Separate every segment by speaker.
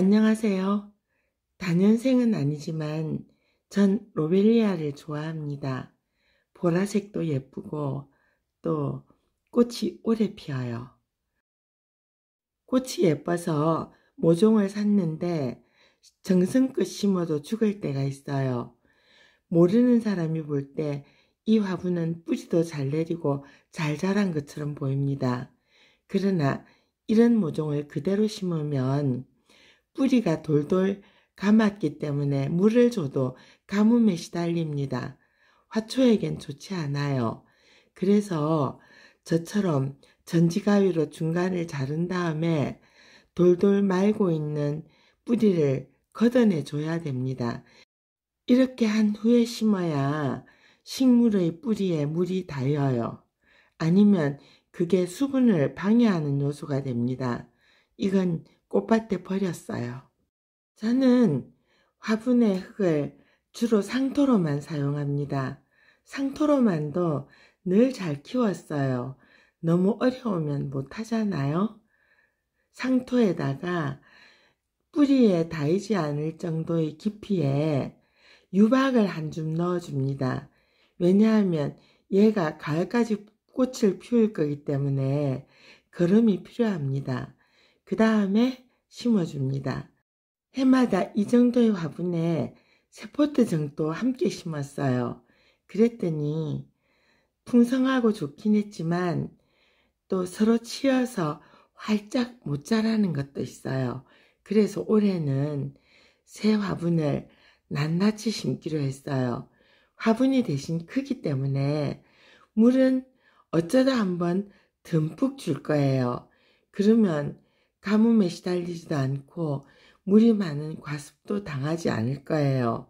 Speaker 1: 안녕하세요. 다년생은 아니지만 전 로벨리아를 좋아합니다. 보라색도 예쁘고 또 꽃이 오래 피어요. 꽃이 예뻐서 모종을 샀는데 정성껏 심어도 죽을 때가 있어요. 모르는 사람이 볼 때 이 화분은 뿌리도 잘 내리고 잘 자란 것처럼 보입니다. 그러나 이런 모종을 그대로 심으면 뿌리가 돌돌 감았기 때문에 물을 줘도 가뭄에 시달립니다. 화초에겐 좋지 않아요. 그래서 저처럼 전지가위로 중간을 자른 다음에 돌돌 말고 있는 뿌리를 걷어내 줘야 됩니다. 이렇게 한 후에 심어야 식물의 뿌리에 물이 닿여요. 아니면 그게 수분을 방해하는 요소가 됩니다. 이건 꽃밭에 버렸어요. 저는 화분의 흙을 주로 상토로만 사용합니다. 상토로만도 늘 잘 키웠어요. 너무 어려우면 못하잖아요. 상토에다가 뿌리에 닿이지 않을 정도의 깊이에 유박을 한 줌 넣어줍니다. 왜냐하면 얘가 가을까지 꽃을 피울 거기 때문에 거름이 필요합니다. 그 다음에 심어줍니다. 해마다 이 정도의 화분에 세포트 정도 함께 심었어요. 그랬더니 풍성하고 좋긴 했지만 또 서로 치여서 활짝 못 자라는 것도 있어요. 그래서 올해는 새 화분을 낱낱이 심기로 했어요. 화분이 대신 크기 때문에 물은 어쩌다 한번 듬뿍 줄 거예요. 그러면 가뭄에 시달리지도 않고 물이 많은 과습도 당하지 않을 거예요.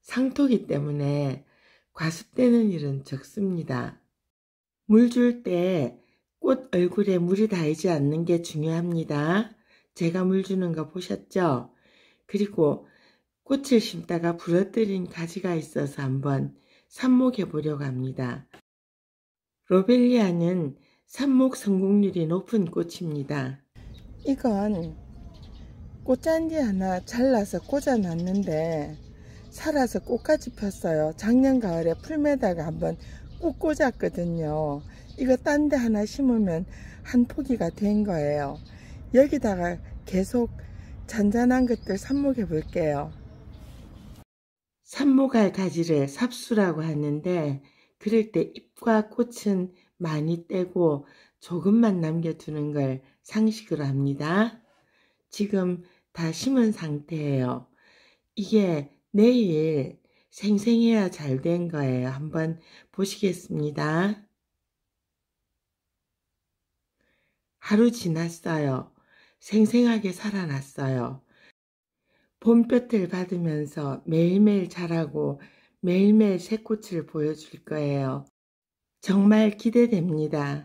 Speaker 1: 상토기 때문에 과습되는 일은 적습니다. 물 줄 때 꽃 얼굴에 물이 닿지 않는 게 중요합니다. 제가 물 주는 거 보셨죠? 그리고 꽃을 심다가 부러뜨린 가지가 있어서 한번 삽목해 보려고 합니다. 로벨리아는 삽목 성공률이 높은 꽃입니다. 이건 꽃잔디 하나 잘라서 꽂아 놨는데 살아서 꽃까지 폈어요 작년 가을에 풀매다가 한번 꾹 꽂았거든요 이거 딴 데 하나 심으면 한 포기가 된 거예요 여기다가 계속 잔잔한 것들 삽목해 볼게요 삽목할 가지를 삽수라고 하는데 그럴 때 잎과 꽃은 많이 떼고 조금만 남겨두는 걸 상식을 합니다. 지금 다 심은 상태예요. 이게 내일 생생해야 잘 된 거예요. 한번 보시겠습니다. 하루 지났어요. 생생하게 살아났어요. 봄볕을 받으면서 매일매일 자라고 매일매일 새 꽃을 보여줄 거예요. 정말 기대됩니다.